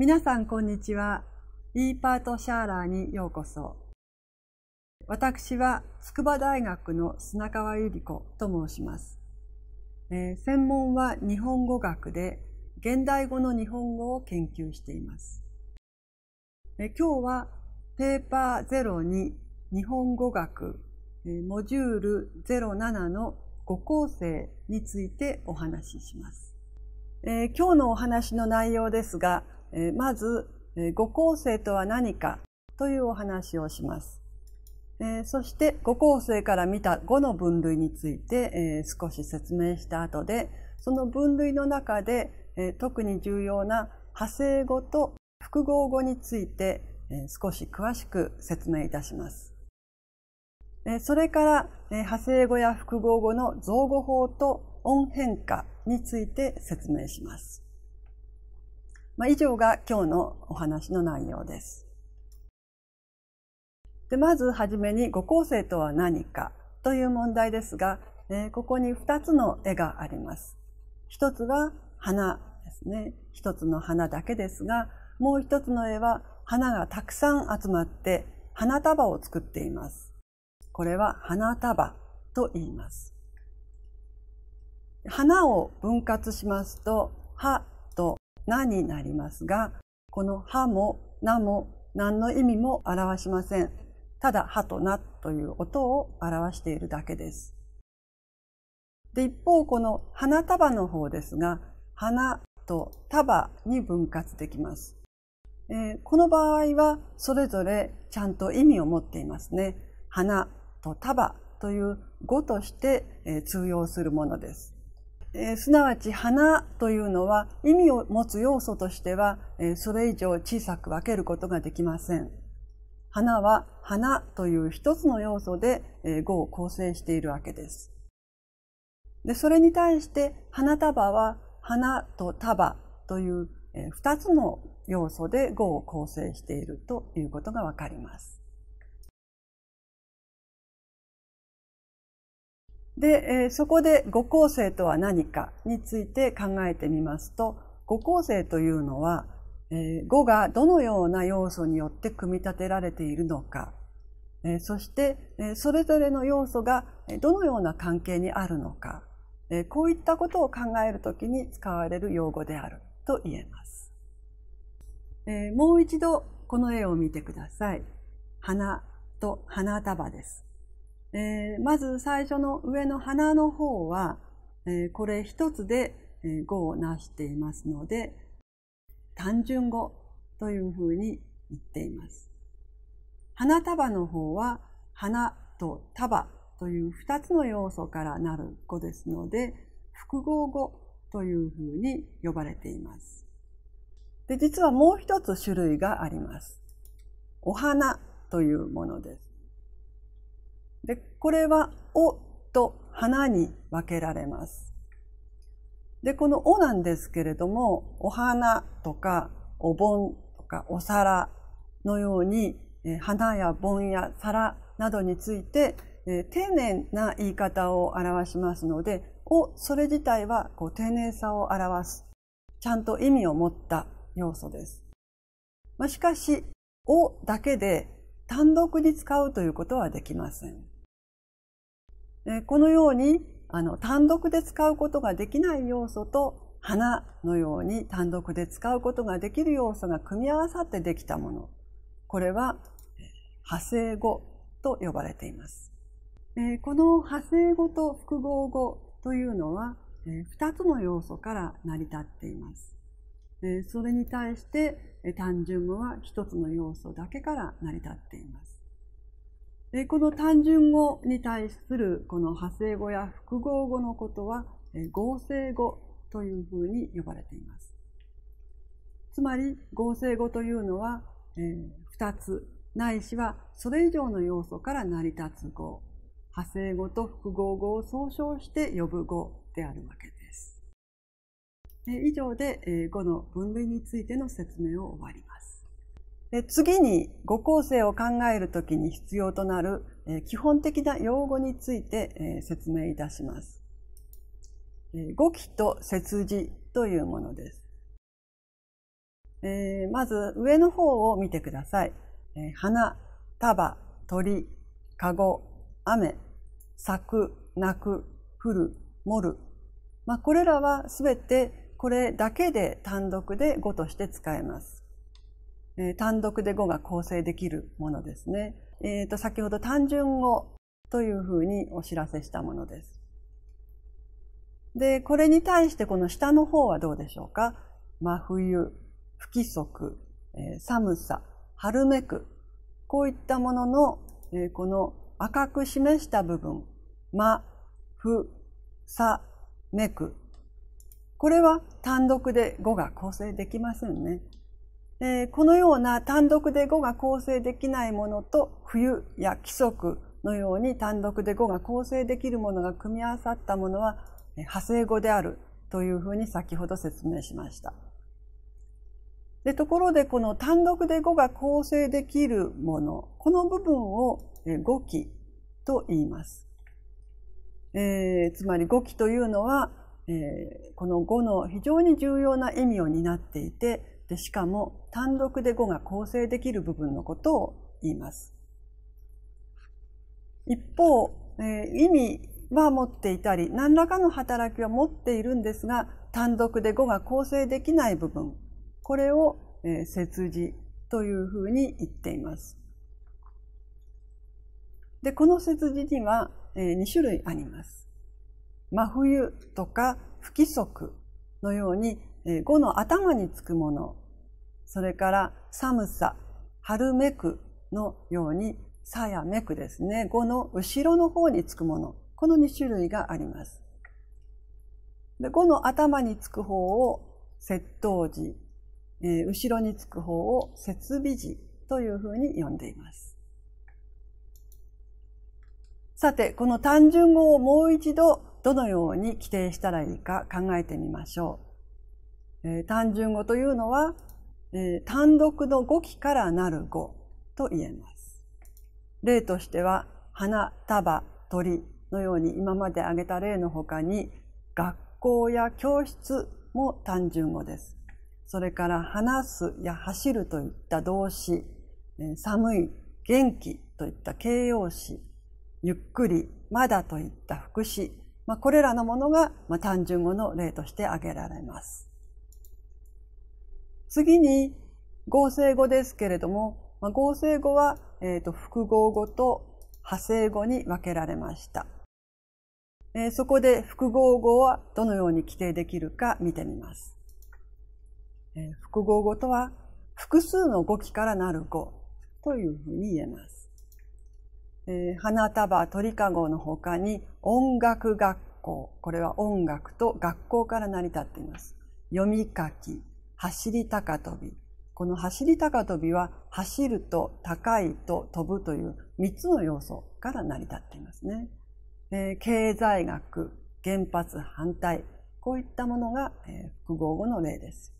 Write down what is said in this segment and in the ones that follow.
皆さんこんにちは。E パートシャーラーにようこそ。私は筑波大学の砂川ゆり子と申します、えー、専門は日本語学で現代語の日本語を研究しています。えー、今日はペーパー02日本語学、えー、モジュール07の5構成についてお話しします。えー、今日のお話の内容ですが、えまず、え五構成とは何かというお話をします。えそして五構成から見た五の分類について、え少し説明した後でその分類の中で、え特に重要な派生語と複合語について、え少し詳しく説明いたします。えそれから、え派生語や複合語の造語法と音変化について説明します。まあ、以上が今日のお話の内容です。でまずはじめに五構成とは何かという問題ですが、えー、ここに2つの絵があります。一つは花ですね。一つの花だけですが、もう一つの絵は花がたくさん集まって花束を作っています。これは花束と言います。花を分割しますと、葉、なになりますが、このはもなも何の意味も表しません。ただはとなという音を表しているだけです。で、一方この花束の方ですが、花と束に分割できます。えー、この場合はそれぞれちゃんと意味を持っていますね。花と束という語として、えー、通用するものです。えー、すなわち花というのは意味を持つ要素としては、えー、それ以上小さく分けることができません。花は花という一つの要素で、えー、語を構成しているわけです。でそれに対して花束は花と束という、えー、つの要素で語を構成しているということがわかります。で、えー、そこで五構成とは何かについて考えてみますと五構成というのは、えー、五がどのような要素によって組み立てられているのか、えー、そして、えー、それぞれの要素がどのような関係にあるのか、えー、こういったことを考えるときに使われる用語であると言えます。えー、もう一度この絵を見てください。花と花束です。えー、まず最初の上の花の方は、えー、これ一つで語をなしていますので単純語というふうに言っています。花束の方は花と束という二つの要素からなる語ですので複合語というふうに呼ばれています。で実はもう一つ種類があります。お花というものです。でこれは「お」と「花」に分けられます。でこの「お」なんですけれどもお花とかお盆とかお皿のように花や盆や皿などについて丁寧な言い方を表しますので「お」それ自体はこう丁寧さを表すちゃんと意味を持った要素です。まあ、しかし「お」だけで単独に使うということはできません。このようにあの単独で使うことができない要素と花のように単独で使うことができる要素が組み合わさってできたものこれは派生語と呼ばれています。この派生語と複合語というのは2つの要素から成り立っています。それに対して単純語は1つの要素だけから成り立っています。この単純語に対するこの派生語や複合語のことは合成語というふうに呼ばれています。つまり合成語というのは2つないしはそれ以上の要素から成り立つ語派生語と複合語を総称して呼ぶ語であるわけです。以上で語の分類についての説明を終わります。で次に語構成を考えるときに必要となる基本的な用語について説明いたします。語気と節字というものです。えー、まず上の方を見てください。えー、花、束、鳥、籠、雨、咲く、泣く、降る、盛る。まあ、これらはすべてこれだけで単独で語として使えます。え単独で語が構成できるものですね。えー、と先ほど単純語というふうにお知らせしたものです。でこれに対してこの下の方はどうでしょうか真冬不規則、え寒さ春めくこういったものの、えこの赤く示した部分「ま」「ふ」「さ」「めく」これは単独で語が構成できませんね。えー、このような単独で語が構成できないものと冬や規則のように単独で語が構成できるものが組み合わさったものは派生語であるというふうに先ほど説明しました。でところでこの単独で語が構成できるものこの部分を語気と言います。えー、つまり語気というのは、えー、この語の非常に重要な意味を担っていてでしかも単独で語が構成できる部分のことを言います。一方、えー、意味は持っていたり何らかの働きは持っているんですが単独で語が構成できない部分これを、えー、接字というふうに言っています。でこの節字には、えー、2種類あります。真冬とか不規則のように5の頭につくものそれから寒さ春めくのようにさやめくですね5の後ろの方につくものこの2種類があります。で5の頭につく方を窃盗時、え後ろにつく方を設備時というふうに呼んでいます。さてこの単純語をもう一度どのように規定したらいいか考えてみましょう。えー、単純語というのは、えー、単独の語気からなる語と言えます。例としては花束鳥のように今まで挙げた例のほかに学校や教室も単純語です。それから話すや走るといった動詞、寒い、元気といった形容詞、ゆっくり、まだといった副詞、まあ、これらのものが単純語の例として挙げられます。次に合成語ですけれども、まあ、合成語は、えーと、複合語と派生語に分けられました、えー、そこで複合語はどのように規定できるか見てみます、えー、複合語とは複数の語気からなる語というふうに言えます、えー、花束鳥かごの他に音楽学校これは音楽と学校から成り立っています読み書き走り高跳び。この走り高跳びは走ると高いと飛ぶという3つの要素から成り立っていますね。えー、経済学、原発反対、こういったものが、え複合語の例です。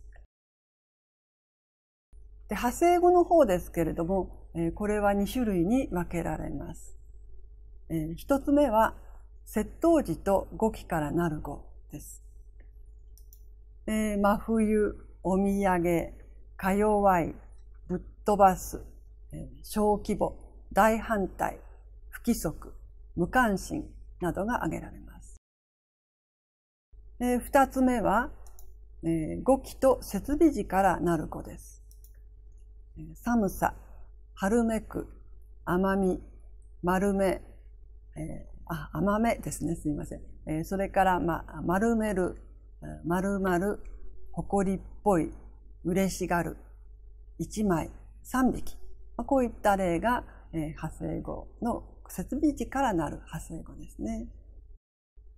で派生語の方ですけれども、えこれは2種類に分けられます。え1つ目は窃盗時と語気からなる語です。えー、真冬お土産、か弱い、ぶっ飛ばす、小規模、大反対、不規則、無関心などが挙げられます。二つ目は、語気と設備時からなる子です。寒さ、春めく、甘み、丸め、えあ、甘めですね、すいません。えそれから、まあ、丸める、丸ま誇りっぽい、嬉しがる、1枚3匹。こういった例が派生語の設備値からなる派生語ですね。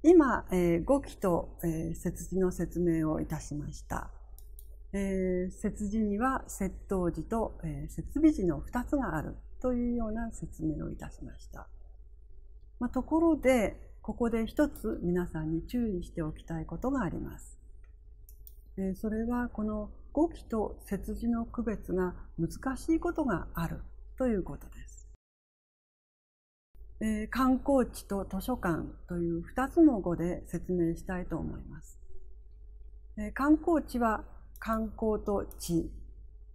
今、語記と節字の説明をいたしました。節字には窃盗時と設備時の2つがあるというような説明をいたしました。まあ、ところで、ここで一つ皆さんに注意しておきたいことがあります。えそれはこの語気と節字の区別が難しいことがあるということです。え観光地と図書館という2つの語で説明したいと思います。え観光地は観光と地、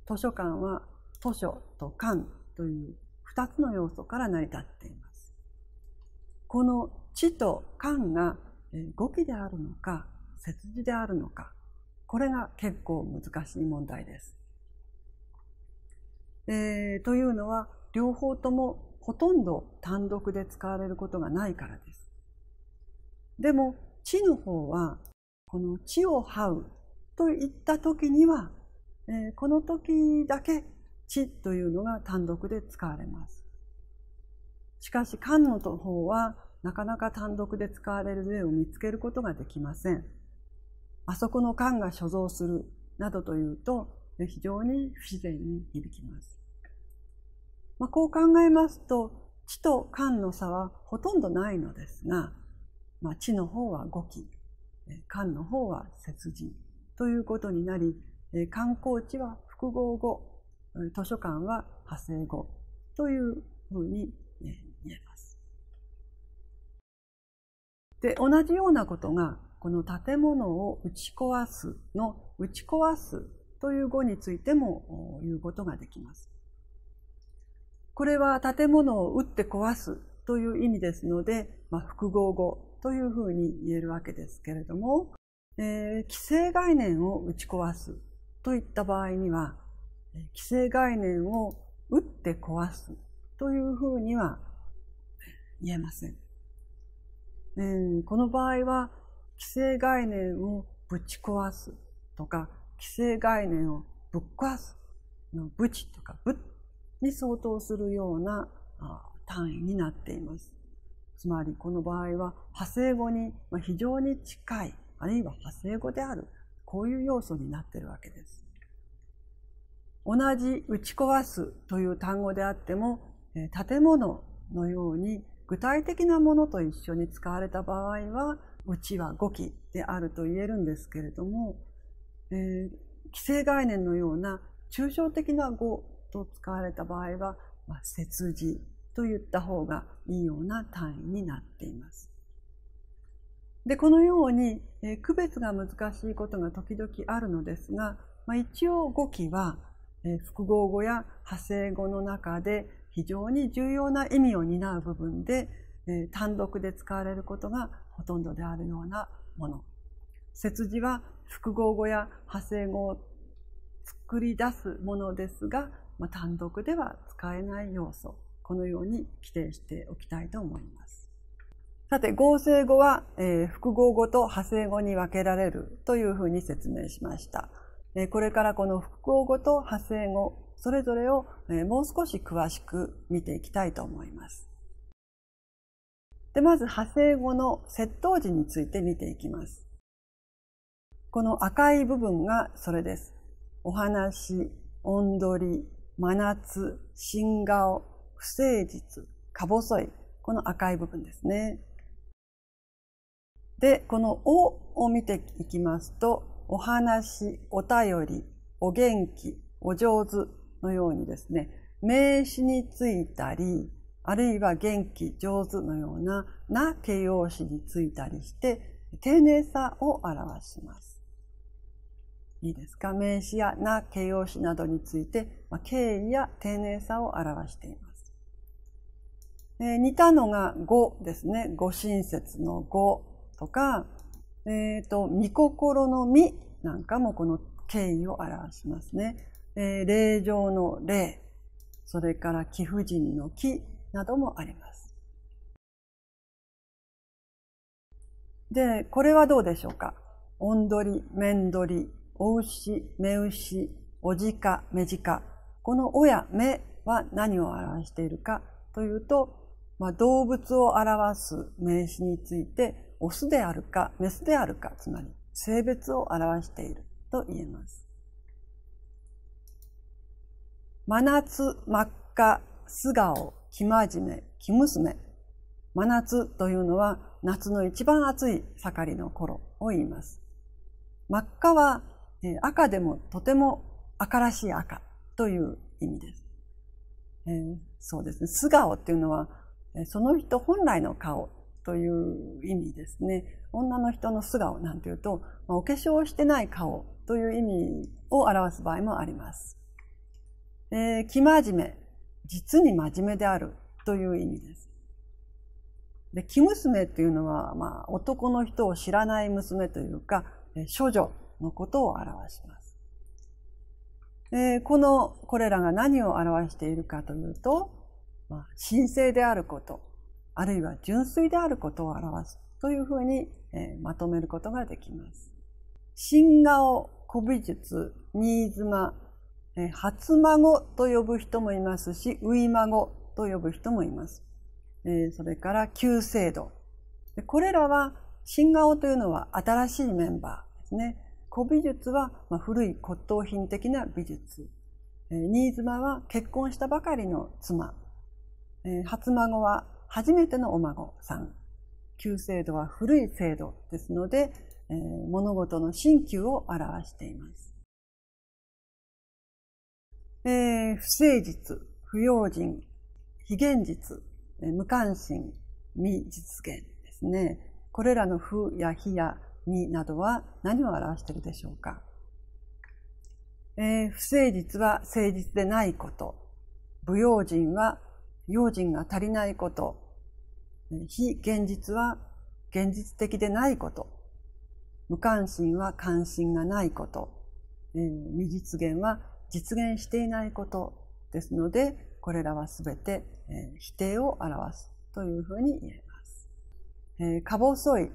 図書館は図書と館という2つの要素から成り立っています。この地と館が語気であるのか、節字であるのか、これが結構難しい問題です。えー、というのは両方ともほとんど単独で使われることがないからです。でも「地」の方はこの「地を這う」といった時には、えー、この時だけ「地」というのが単独で使われます。しかし「漢の方はなかなか単独で使われる例を見つけることができません。あそこの官が所蔵するなどというと非常に不自然に響きます。まあ、こう考えますと地と官の差はほとんどないのですが、まあ、地の方は五期官の方は切字ということになり観光地は複合語図書館は派生語というふうに見えます。で同じようなことがこの建物を打ち壊すの打ち壊すという語についても言うことができます。これは建物を打って壊すという意味ですので、まあ、複合語というふうに言えるわけですけれども、えー、既成概念を打ち壊すといった場合には既成概念を打って壊すというふうには言えません。えー、この場合は既成概念をぶち壊すとか既成概念をぶっ壊すの「ぶち」とか「ぶ」に相当するような単位になっています。つまりこの場合は派生語に非常に近いあるいは派生語であるこういう要素になってるわけです。同じ「打ち壊す」という単語であっても建物のように具体的なものと一緒に使われた場合はうちは5期であると言えるんですけれども、えー、既成概念のような抽象的な語と使われた場合は、まあ、切字と言った方がいいような単位になっています。でこのように、えー、区別が難しいことが時々あるのですが、まあ、一応語記は、えー、複合語や派生語の中で非常に重要な意味を担う部分で、えー、単独で使われることがほとんどであるようなもの節字は複合語や派生語を作り出すものですが、まあ、単独では使えない要素このように規定しておきたいと思います。さて合成語は、えー、複合語と派生語に分けられるというふうに説明しました。えー、これからこの複合語と派生語それぞれを、えー、もう少し詳しく見ていきたいと思います。で、まず派生語の窃盗時について見ていきます。この赤い部分がそれです。お話、おんどり、真夏、新顔、不誠実、か細い。この赤い部分ですね。で、このおを見ていきますと、お話、お便り、お元気、お上手のようにですね、名詞についたり、あるいは元気、上手のようなな形容詞についたりして、丁寧さを表します。いいですか名詞やな形容詞などについて、まあ、敬意や丁寧さを表しています。えー、似たのが語ですね。語親切の語とか、えっ、ー、と、御心の身なんかもこの敬意を表しますね。えー、霊場の霊、それから貴婦人の木などもあります。で、これはどうでしょうか。おんどり、めんどり、おうし、めうし、おじか、めじか。このおやめは何を表しているかというと、まあ、動物を表す名詞について、オスであるか、メスであるか、つまり性別を表していると言えます。真夏、真っ赤、素顔、生真面目、生娘。真夏というのは夏の一番暑い盛りの頃を言います。真っ赤は赤でもとても赤らしい赤という意味です。えー、そうですね。素顔っていうのはその人本来の顔という意味ですね。女の人の素顔なんていうと、まあ、お化粧をしてない顔という意味を表す場合もあります。えー、生真面目実に真面目であるという意味です。で、生娘っていうのは、まあ、男の人を知らない娘というか、処女のことを表します。でこの、これらが何を表しているかというと、まあ、神聖であること、あるいは純粋であることを表すというふうに、えまとめることができます。神顔、古美術、新妻、初孫と呼ぶ人もいますし、初孫と呼ぶ人もいます。それから旧制度。これらは新顔というのは新しいメンバーですね。古美術は古い骨董品的な美術。新妻は結婚したばかりの妻。初孫は初めてのお孫さん。旧制度は古い制度ですので、物事の新旧を表しています。えー、不誠実、不用心、非現実、無関心、未実現ですね。これらの不や非や未などは何を表しているでしょうか。えー、不誠実は誠実でないこと。不用心は用心が足りないこと。非現実は現実的でないこと。無関心は関心がないこと。えー、未実現は実現していないことですのでこれらはすべて、え否定を表すというふうに言えます。えか細い、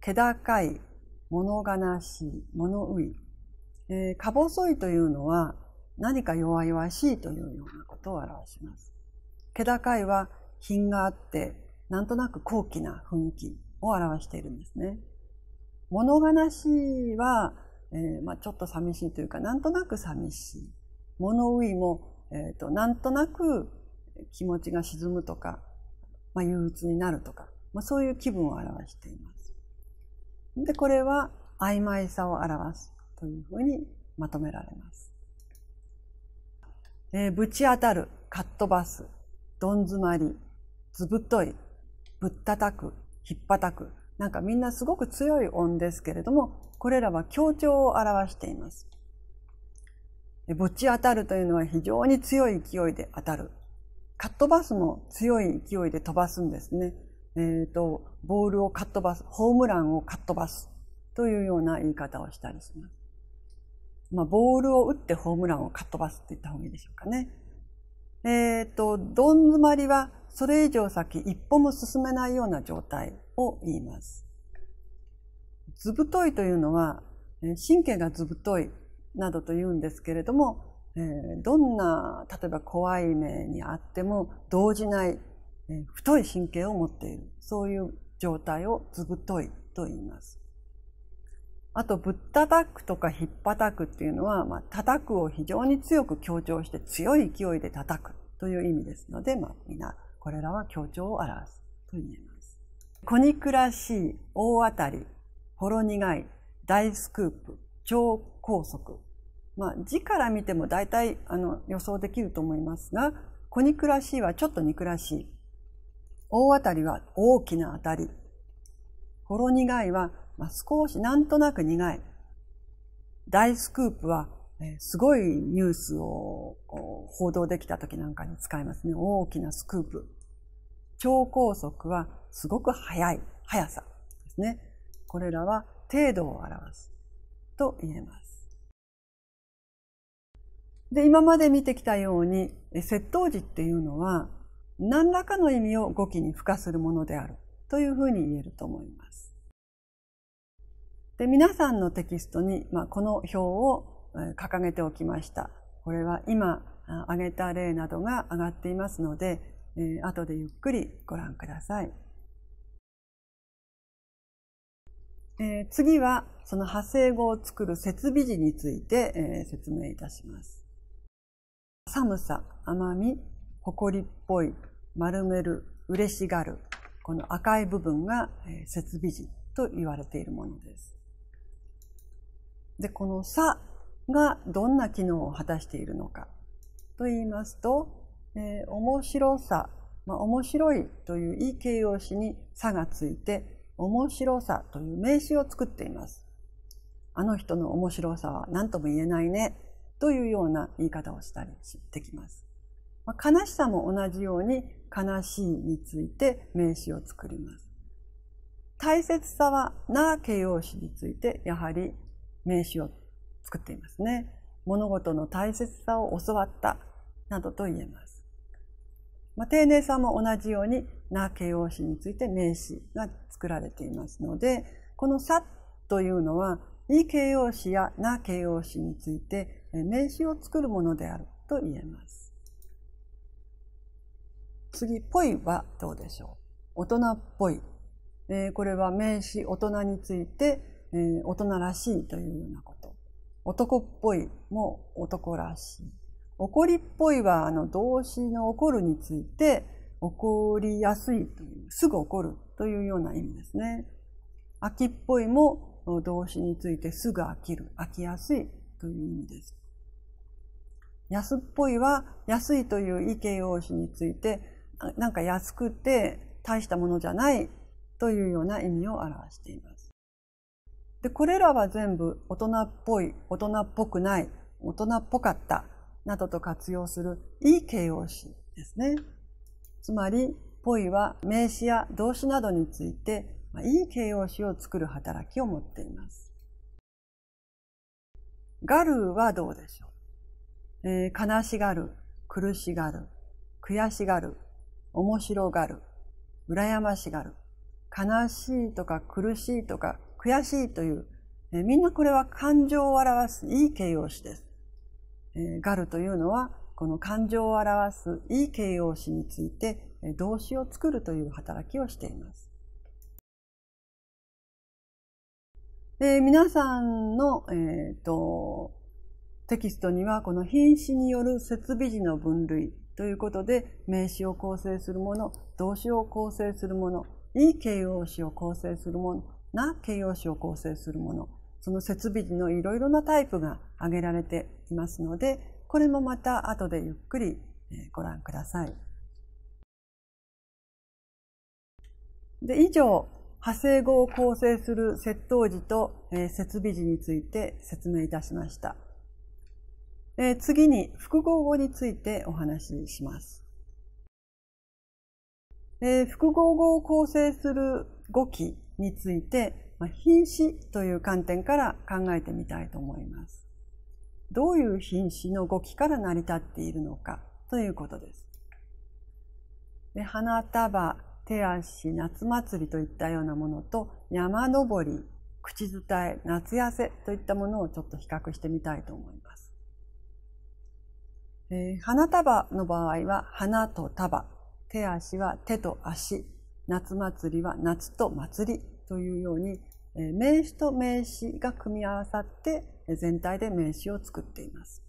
気高い、物悲しい、物うい。えか細いというのは何か弱々しいというようなことを表します。気高いは品があってなんとなく高貴な雰囲気を表しているんですね。物悲しいは、えー、まあ、ちょっと寂しいというかなんとなく寂しい物憂いも、えーと、なんとなく気持ちが沈むとか、まあ、憂鬱になるとか、まあ、そういう気分を表しています。でこれは曖昧さを表すというふうにまとめられます。えー、ぶち当たる、かっ飛ばす、どん詰まり、ずぶとい、ぶったたく、ひっぱたく、なんかみんなすごく強い音ですけれども、これらは強調を表しています。ぼっち当たるというのは非常に強い勢いで当たる。かっトバスも強い勢いで飛ばすんですね。えっ、ー、と、ボールをかっ飛ばす、ホームランをかっ飛ばすというような言い方をしたりします。まあ、ボールを打ってホームランをかっ飛ばすって言った方がいいでしょうかね。えっ、ー、と、どん詰まりはそれ以上先一歩も進めないような状態を言います。ずぶといというのは、神経がずぶといなどと言うんですけれども、えー、どんな例えば怖い目にあっても動じない、えー、太い神経を持っているそういう状態をず太といと言います。あとぶったたくとかひっぱたくっていうのは、まあ、叩くを非常に強く強調して強い勢いで叩くという意味ですので、まあ、みんなこれらは強調を表すと言えます。小肉らしい、大当たり、ほろ苦い、大スクープ超高速。まあ、字から見ても大体あの予想できると思いますが、に憎らしいはちょっと憎らしい。大当たりは大きな当たり。ほろ苦いは、まあ、少しなんとなく苦い。大スクープは、えすごいニュースを報道できた時なんかに使いますね。大きなスクープ。超高速はすごく速い、速さですね。これらは程度を表す。と言えます。で、今まで見てきたように、窃盗時っていうのは、何らかの意味を語気に付加するものであるというふうに言えると思います。で、皆さんのテキストに、まあ、この表を掲げておきました。これは今挙げた例などが上がっていますので、後でゆっくりご覧ください。えー、次はその派生語を作る設備時について、えー、説明いたします。寒さ、甘み、りっぽい、丸める、嬉しがる、この赤い部分が設備時と言われているものです。で、この「さ」がどんな機能を果たしているのかと言いますと、えー、面白さ、まあ、面白いといういい形容詞に「さ」がついて面白さという名詞を作っています。あの人の面白さは何とも言えないねというような言い方をしたりしてきます。まあ、悲しさも同じように悲しいについて名詞を作ります。大切さはな形容詞についてやはり名詞を作っていますね。物事の大切さを教わったなどと言えます。まあ、丁寧さも同じようにな形容詞について名詞が作られていますのでこの「さ」というのはいい形容詞やな形容詞について名詞を作るものであると言えます。次「ぽい」はどうでしょう大人っぽい、えー、これは名詞大人について、えー、大人らしいというようなこと男っぽいも男らしい怒りっぽいは、あの、動詞の怒るについて、怒りやすいという、すぐ怒るというような意味ですね。飽きっぽいも動詞についてすぐ飽きる、飽きやすいという意味です。安っぽいは安いという意形容詞についてなんか安くて大したものじゃないというような意味を表しています。でこれらは全部大人っぽい大人っぽくない大人っぽかったなどと活用するいい形容詞ですね。つまり、ぽいは名詞や動詞などについて、まあ、いい形容詞を作る働きを持っています。ガルはどうでしょう、えー、悲しがる、苦しがる、悔しがる、面白がる、羨ましがる、悲しいとか苦しいとか悔しいという、えー、みんなこれは感情を表すいい形容詞です。ガルというのはこの感情を表すいい形容詞について動詞を作るという働きをしています。えー、皆さんの、えーと、テキストにはこの品詞による設備時の分類ということで名詞を構成するもの動詞を構成するものいい形容詞を構成するものな形容詞を構成するものその設備のいろいろなタイプが挙げられていますのでこれもまた後でゆっくりご覧ください。で以上派生語を構成する窃盗時と、え設備時について説明いたしました、え次に複合語についてお話しします、え複合語を構成する語気についてまあ、瀕死という観点から考えてみたいと思います。どういう瀕死の語気から成り立っているのかということです。で花束、手足、夏祭りといったようなものと山登り、口伝え、夏痩せといったものをちょっと比較してみたいと思います。えー、花束の場合は花と束、手足は手と足、夏祭りは夏と祭りというように名詞と名詞が組み合わさって全体で名詞を作っています。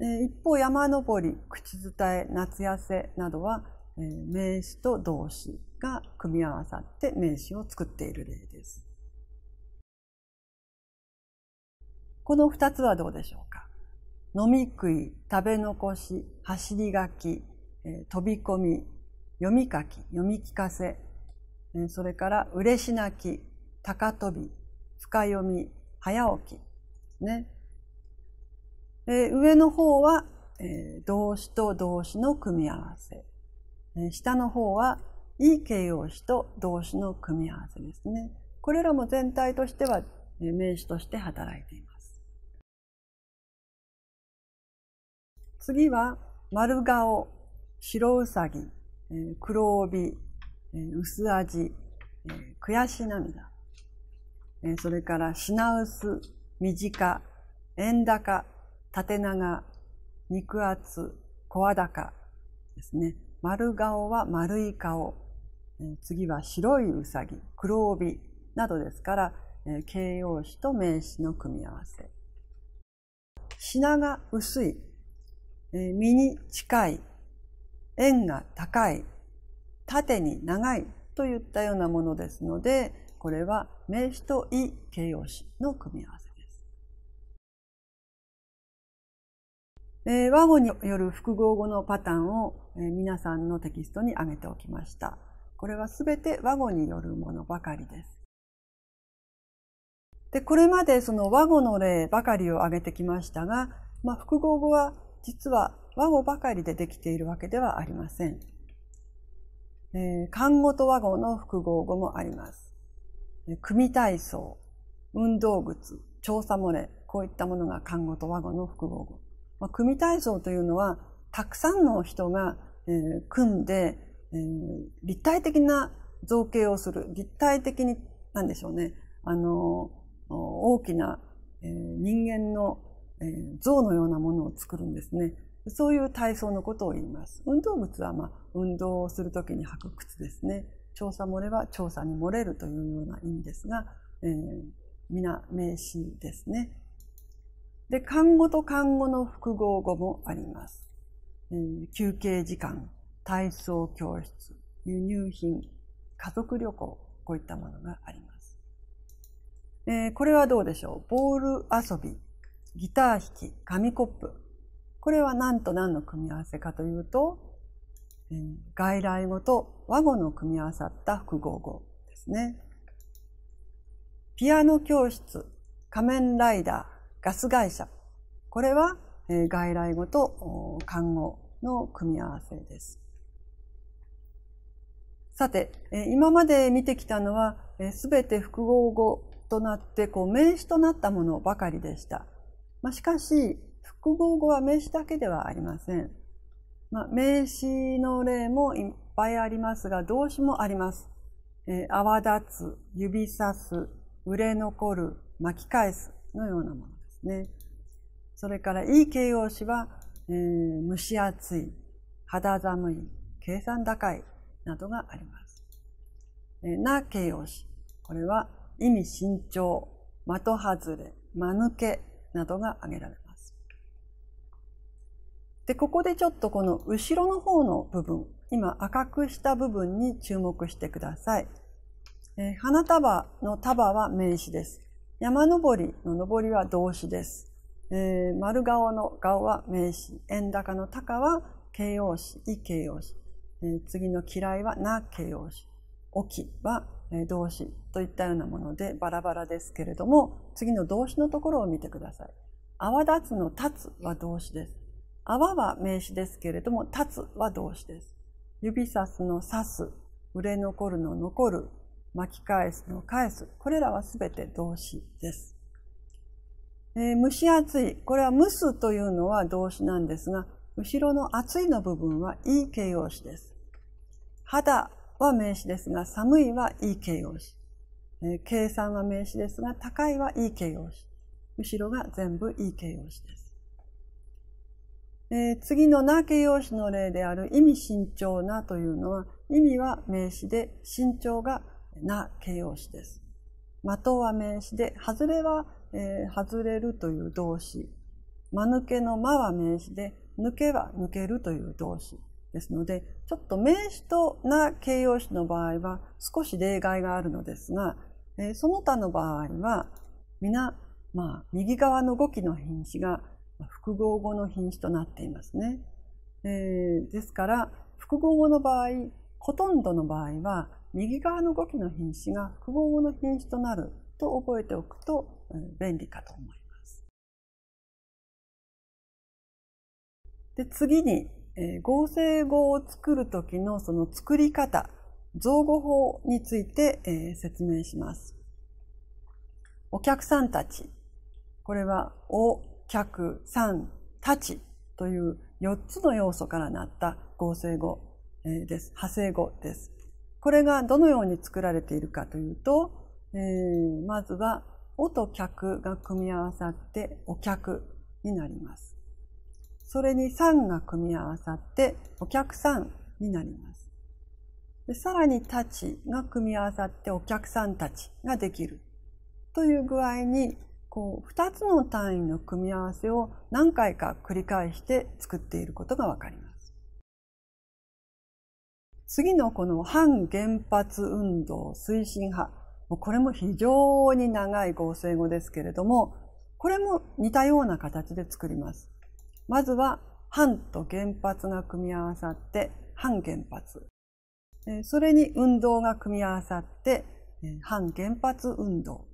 一方山登り口伝え夏痩せなどは名詞と動詞が組み合わさって名詞を作っている例です。この2つはどうでしょうか飲み食い食べ残し走り書き飛び込み読み書き読み聞かせそれから嬉し泣き高飛び深読み早起きねえ上の方は、え動詞と動詞の組み合わせ、え下の方はいい形容詞と動詞の組み合わせですねこれらも全体としては、え名詞として働いています次は丸顔白うさぎ黒帯薄味、悔し涙、それから品薄、身近、円高、縦長、肉厚、小高ですね。丸顔は丸い顔。次は白いうさぎ、黒帯などですから、形容詞と名詞の組み合わせ。品が薄い、身に近い、円が高い縦に長いといったようなものですのでこれは名詞と異形容詞の組み合わせです。えー、和語による複合語のパターンを、えー、皆さんのテキストに挙げておきました。これはすべて和語によるものばかりです。でこれまでその和語の例ばかりを挙げてきましたが、まあ、複合語は実は和語ばかりでできているわけではありません。えー、看と和語の複合語もあります。組体操、運動靴、調査漏れ、こういったものが漢語と和語の複合語。まあ、組体操というのは、たくさんの人が、えー、組んで、えー、立体的な造形をする。立体的に、なんでしょうね。あの、大きな、えー、人間の、えー、像のようなものを作るんですね。そういう体操のことを言います。運動靴は、まあ、運動をする時に履く靴ですね。調査漏れは調査に漏れるというような意味ですが、えー、皆名詞ですね。で、漢語と漢語の複合語もあります。えー、休憩時間、体操教室、輸入品、家族旅行、こういったものがあります。えー、これはどうでしょうボール遊び、ギター弾き、紙コップ、これは何と何の組み合わせかというと、外来語と和語の組み合わさった複合語ですね。ピアノ教室、仮面ライダー、ガス会社。これは、外来語と漢語の組み合わせです。さて、今まで見てきたのは、す、べ、て複合語となって、こう名詞となったものばかりでした。まあ、しかし、複合語は名詞だけではありません。まあ、名詞の例もいっぱいありますが、動詞もあります。えー、泡立つ、指さす、売れ残る、巻き返すのようなものですね。それから、いい形容詞は、えー、蒸し暑い、肌寒い、計算高いなどがあります。えー、な形容詞。これは、意味慎重、的外れ、間抜けなどが挙げられます。でここでちょっとこの後ろの方の部分今赤くした部分に注目してください、えー、花束の束は名詞です山登りの登りは動詞です、えー、丸顔の顔は名詞円高の高は形容詞異形容詞、えー、次の嫌いはな形容詞起きは動詞といったようなものでバラバラですけれども次の動詞のところを見てください泡立つの立つは動詞です泡は名詞ですけれども、立つは動詞です。指さすの刺す、売れ残るの残る、巻き返すの返す、これらはすべて動詞です。えー、蒸し暑い、これは蒸すというのは動詞なんですが、後ろの暑いの部分はいい形容詞です。肌は名詞ですが、寒いはいい形容詞。えー、計算は名詞ですが、高いはいい形容詞。後ろが全部いい形容詞です。えー、次のな形容詞の例である意味慎重なというのは意味は名詞で慎重がな形容詞です。的は名詞で外れは、えー、外れるという動詞間抜けの間は名詞で抜けは抜けるという動詞ですのでちょっと名詞とな形容詞の場合は少し例外があるのですが、えー、その他の場合は皆まあ右側の語気の品詞が複合語の品種となっていますね。えー、ですから複合語の場合ほとんどの場合は右側の語気の品種が複合語の品種となると覚えておくと便利かと思います。で次に、えー、合成語を作る時のその作り方造語法について、えー、説明します。お客さんたちこれは「お」客、産、たちという4つの要素からなった合成語です。派生語です。これがどのように作られているかというと、えー、まずは「お」と「客」が組み合わさって「お客」になります。それに「さん」が組み合わさって「お客さん」になります。でさらに「たち」が組み合わさって「お客さんたち」ができるという具合にこう2つの単位の組み合わせを何回か繰り返して作っていることがわかります。次のこの反原発運動推進派これも非常に長い合成語ですけれどもこれも似たような形で作ります。まずは反と原発が組み合わさって反原発それに運動が組み合わさって反原発運動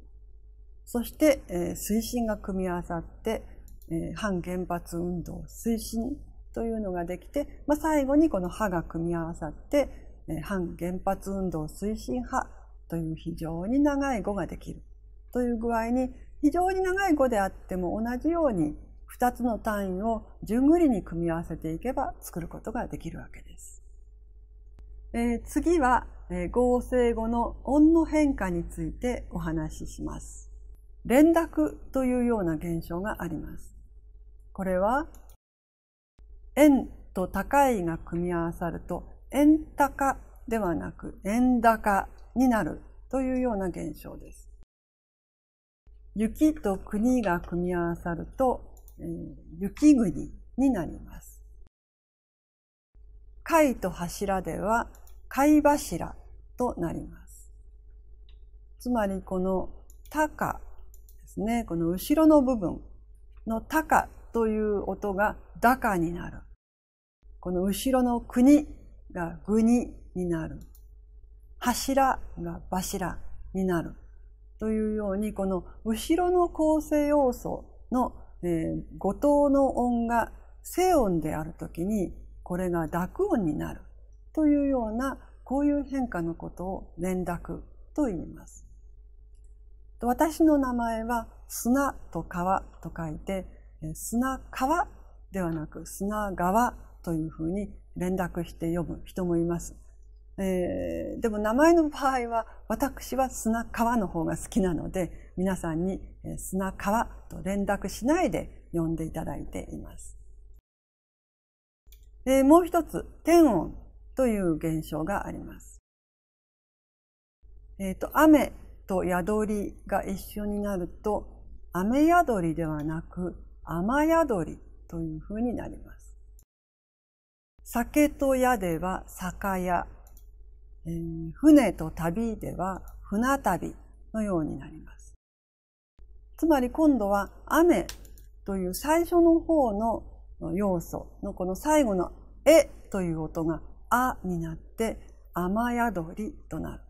そして、えー、推進が組み合わさって、えー、反原発運動推進というのができて、まあ、最後にこの派が組み合わさって、えー、反原発運動推進派という非常に長い語ができるという具合に非常に長い語であっても同じように2つの単位を順繰りに組み合わせていけば作ることができるわけです。えー、次は、えー、合成語の音の変化についてお話しします。連絡というような現象があります。これは円と高いが組み合わさると円高ではなく円高になるというような現象です。雪と国が組み合わさると、えー、雪国になります。貝と柱では貝柱となります。つまりこの高ですねこの後ろの部分の「高」という音が「高」になるこの後ろの「国」が「国」になる柱が「柱」になるというようにこの後ろの構成要素の、えー、五島の音が正音であるときにこれが濁音になるというようなこういう変化のことを連濁と言います。私の名前は砂と川と書いて砂川ではなく砂川というふうに連絡して読む人もいます。えー、でも名前の場合は私は砂川の方が好きなので皆さんに砂川と連絡しないで読んでいただいています。えー、もう一つ天音という現象があります。えっ、ー、と雨と宿りが一緒になると雨宿りではなく雨宿りというふうになります。酒と矢では酒屋、えー、船と旅では船旅のようになります。つまり今度は雨という最初の方の要素のこの最後の「え」という音が「あ」になって雨宿りとなる。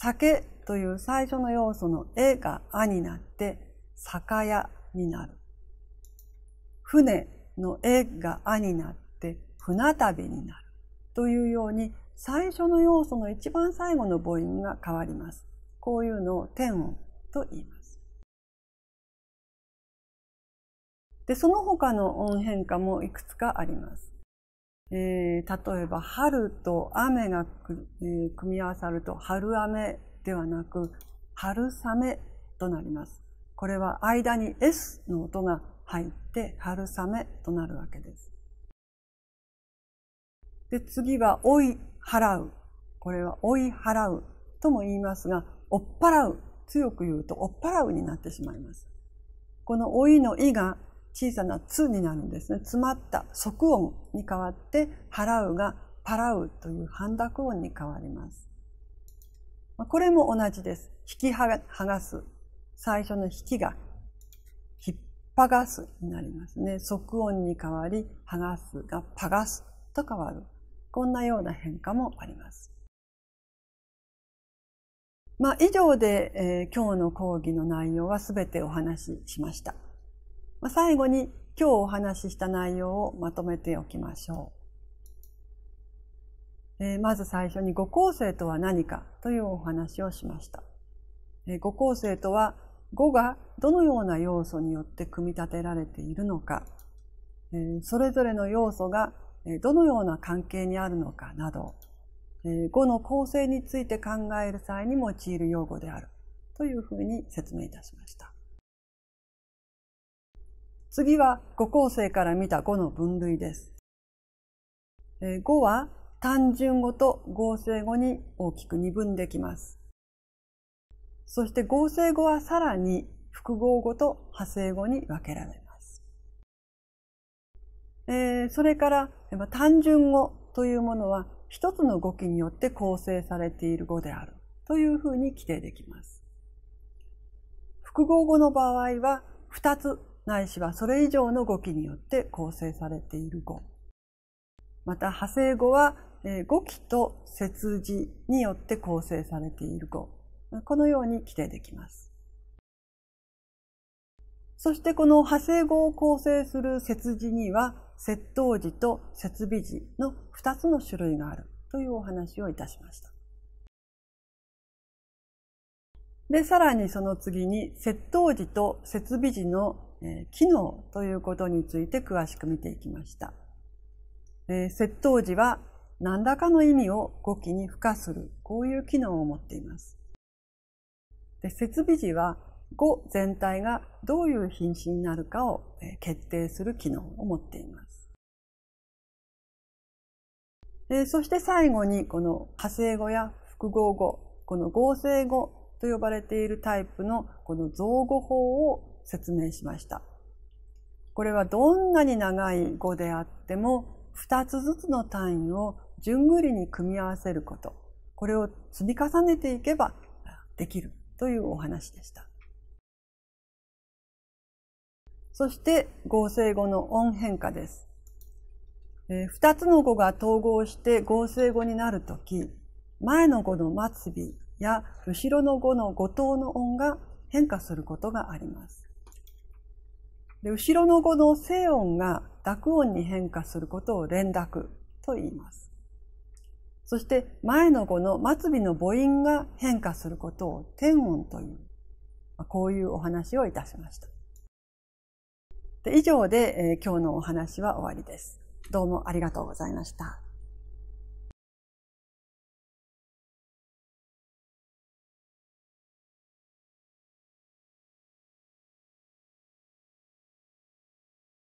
酒という最初の要素の「え」が「あ」になって酒屋になる船の「え」が「あ」になって船旅になるというように最初の要素の一番最後の母音が変わります。こういうのを天音と言います。でその他の音変化もいくつかあります。えー、例えば春と雨がえー、組み合わさると春雨ではなく春雨となります。これは間に S の音が入って春雨となるわけです。で次は追い払う。これは追い払うとも言いますが、追っ払う。強く言うと追っ払うになってしまいます。この追いの意が小さな「つ」になるんですね詰まった即音に変わって「払う」が「払う」という半濁音に変わります。これも同じです。引き剥がす最初の引きが引っ剥がすになりますね。即音に変わり剥がすが剥がすと変わる。こんなような変化もあります。まあ、以上で、えー、今日の講義の内容は全てお話ししました。最後に今日お話しした内容をまとめておきましょう。えー、まず最初に五構成とは何かというお話をしました。えー、五構成とは語がどのような要素によって組み立てられているのか、えー、それぞれの要素がどのような関係にあるのかなど、語の構成について考える際に用いる用語であるというふうに説明いたしました。次は五構成から見た5の分類です。5は単純語と合成語に大きく二分できます。そして合成語はさらに複合語と派生語に分けられます。えそれから単純語というものは一つの語気によって構成されている語であるというふうに規定できます。複合語の場合は2つないしはそれ以上の語気によって構成されている語また派生語は語気と接字によって構成されている語このように規定できますそしてこの派生語を構成する接字には接頭字と接尾字の2つの種類があるというお話をいたしました。でさらにその次に接頭字と接尾字のえ機能ということについて詳しく見ていきました。えー、窃盗時は何らかの意味を語気に付加する、こういう機能を持っています。で設備時は語全体がどういう品詞になるかを決定する機能を持っています。でそして最後にこの派生語や複合語、この合成語と呼ばれているタイプのこの造語法を説明しました。これはどんなに長い語であっても二つずつの単位を順繰りに組み合わせることこれを積み重ねていけばできるというお話でした。そして合成語の音変化です。えー、つの語が統合して合成語になるとき前の語の末尾や後ろの語の語頭の音が変化することがあります。で後ろの語の静音が濁音に変化することを連濁と言います。そして前の語の末尾の母音が変化することを天音という、こういうお話をいたしました。で以上で、えー、今日のお話は終わりです。どうもありがとうございました。